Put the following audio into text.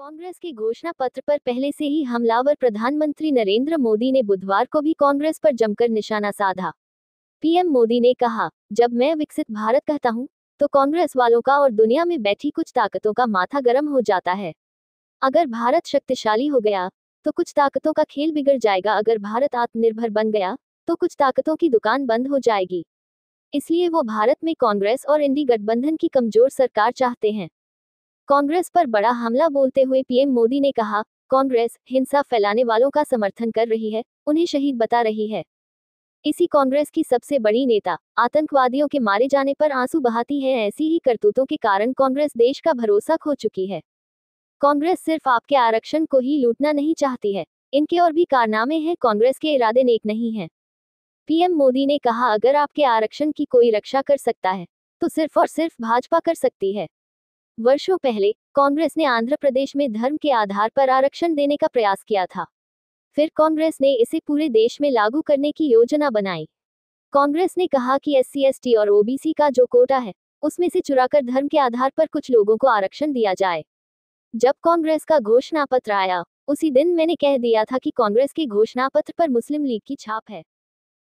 कांग्रेस के घोषणा पत्र पर पहले से ही हमलावर प्रधानमंत्री नरेंद्र मोदी ने बुधवार को भी कांग्रेस पर जमकर निशाना साधा पीएम मोदी ने कहा जब मैं विकसित भारत कहता हूं तो कांग्रेस वालों का और दुनिया में बैठी कुछ ताकतों का माथा गर्म हो जाता है अगर भारत शक्तिशाली हो गया तो कुछ ताकतों का खेल बिगड़ जाएगा अगर भारत आत्मनिर्भर बन गया तो कुछ ताकतों की दुकान बंद हो जाएगी इसलिए वो भारत में कांग्रेस और इंडी गठबंधन की कमजोर सरकार चाहते हैं कांग्रेस पर बड़ा हमला बोलते हुए पीएम मोदी ने कहा कांग्रेस हिंसा फैलाने वालों का समर्थन कर रही है उन्हें शहीद बता रही है इसी कांग्रेस की सबसे बड़ी नेता आतंकवादियों के मारे जाने पर आंसू बहाती है ऐसी ही करतूतों के कारण कांग्रेस देश का भरोसा खो चुकी है कांग्रेस सिर्फ आपके आरक्षण को ही लूटना नहीं चाहती है इनके और भी कारनामे हैं कांग्रेस के इरादे नेक नहीं हैं पीएम मोदी ने कहा अगर आपके आरक्षण की कोई रक्षा कर सकता है तो सिर्फ और सिर्फ भाजपा कर सकती है वर्षों पहले कांग्रेस ने आंध्र प्रदेश में धर्म के आधार पर आरक्षण देने का प्रयास किया था फिर कांग्रेस ने इसे पूरे देश में लागू करने की योजना बनाई कांग्रेस ने कहा कि एस सी और ओबीसी का जो कोटा है उसमें से चुराकर धर्म के आधार पर कुछ लोगों को आरक्षण दिया जाए जब कांग्रेस का घोषणा पत्र आया उसी दिन मैंने कह दिया था कि कांग्रेस के घोषणा पत्र पर मुस्लिम लीग की छाप है